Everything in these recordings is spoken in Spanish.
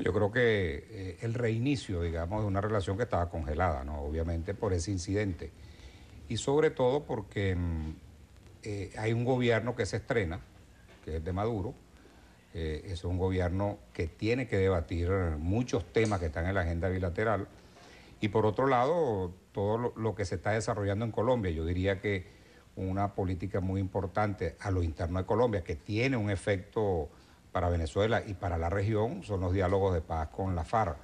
Yo creo que eh, el reinicio, digamos, de una relación que estaba congelada, ¿no? Obviamente por ese incidente. Y sobre todo porque mm, eh, hay un gobierno que se estrena, que es de Maduro. Eh, es un gobierno que tiene que debatir muchos temas que están en la agenda bilateral. Y por otro lado, todo lo que se está desarrollando en Colombia. Yo diría que una política muy importante a lo interno de Colombia, que tiene un efecto para Venezuela y para la región son los diálogos de paz con la FARC.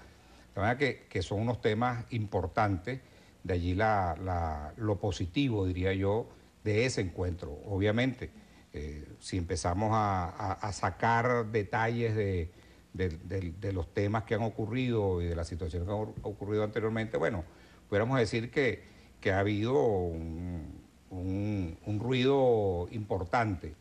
De manera que, son unos temas importantes, de allí la, lo positivo, diría yo, de ese encuentro. Obviamente, eh, si empezamos a, sacar detalles de, los temas que han ocurrido y de la situación que ha ocurrido anteriormente, bueno, pudiéramos decir que, que ha habido un ruido importante.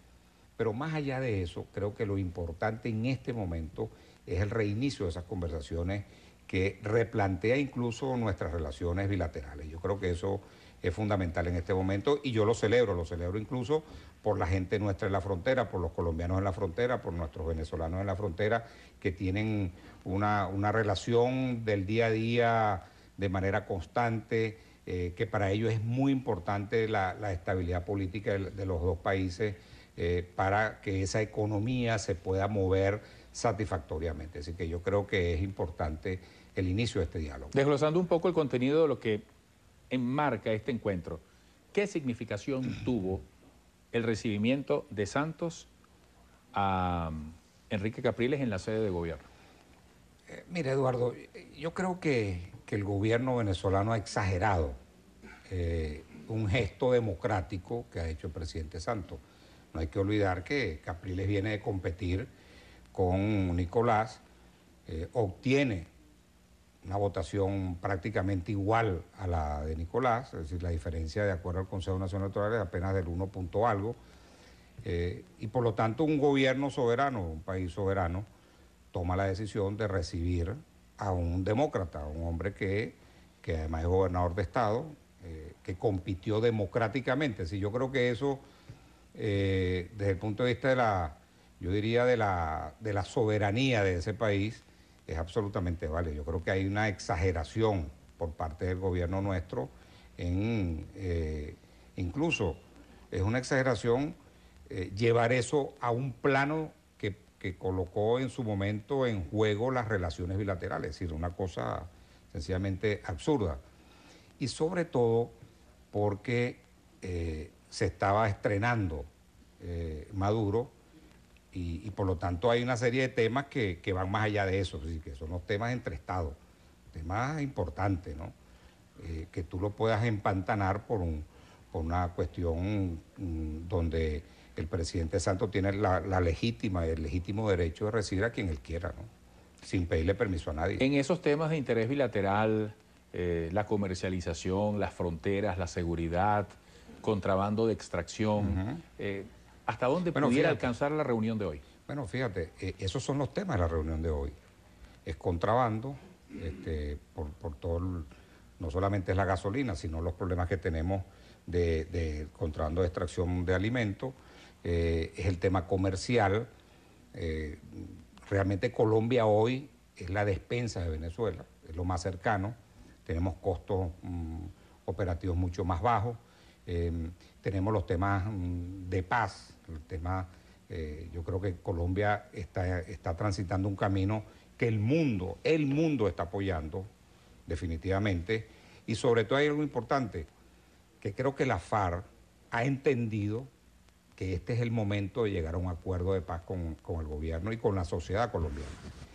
Pero más allá de eso, creo que lo importante en este momento es el reinicio de esas conversaciones que replantea incluso nuestras relaciones bilaterales. Yo creo que eso es fundamental en este momento y yo lo celebro, lo celebro incluso por la gente nuestra en la frontera, por los colombianos en la frontera, por nuestros venezolanos en la frontera, que tienen una, relación del día a día de manera constante, eh, que para ellos es muy importante la, estabilidad política de los dos países eh, para que esa economía se pueda mover satisfactoriamente. Así que yo creo que es importante el inicio de este diálogo. Desglosando un poco el contenido de lo que enmarca este encuentro, ¿qué significación tuvo el recibimiento de Santos a mm, Enrique Capriles en la sede de gobierno? Eh, mira, Eduardo, yo creo que, el gobierno venezolano ha exagerado eh, un gesto democrático que ha hecho el presidente Santos. No hay que olvidar que Capriles viene de competir con Nicolás, eh, obtiene una votación prácticamente igual a la de Nicolás, es decir, la diferencia de acuerdo al Consejo Nacional Electoral es apenas del 1 punto algo, eh, y por lo tanto un gobierno soberano, un país soberano, toma la decisión de recibir a un demócrata, un hombre que, que además es gobernador de Estado, eh, que compitió democráticamente. Si yo creo que eso eh, desde el punto de vista de la, yo diría, de la, soberanía de ese país, es absolutamente válido. Yo creo que hay una exageración por parte del gobierno nuestro en, eh, incluso es una exageración eh, llevar eso a un plano que, colocó en su momento en juego las relaciones bilaterales, es decir, una cosa sencillamente absurda. Y sobre todo porque se estaba estrenando eh, Maduro y, por lo tanto hay una serie de temas que, van más allá de eso, que son los temas entre Estados, temas importantes, ¿no? Eh, que tú lo puedas empantanar por, un, por una cuestión mm, donde el presidente Santos tiene la, legítima legítima el legítimo derecho de recibir a quien él quiera, ¿no? sin pedirle permiso a nadie. En esos temas de interés bilateral, eh, la comercialización, las fronteras, la seguridad, contrabando de extracción. Eh, ¿Hasta dónde pudiera alcanzar la reunión de hoy? Bueno, fíjate, eh, esos son los temas de la reunión de hoy. Es contrabando, este, por, todo, no solamente es la gasolina, sino los problemas que tenemos de, contrabando de extracción de alimentos, eh, es el tema comercial. realmente Colombia hoy es la despensa de Venezuela, es lo más cercano, tenemos costos mm, operativos mucho más bajos. Em, tenemos los temas mm, de paz, el tema, eh, yo creo que Colombia está, transitando un camino que el mundo, el mundo está apoyando, definitivamente, y sobre todo hay algo importante, que creo que la FARC ha entendido que este es el momento de llegar a un acuerdo de paz con el gobierno y con la sociedad colombiana.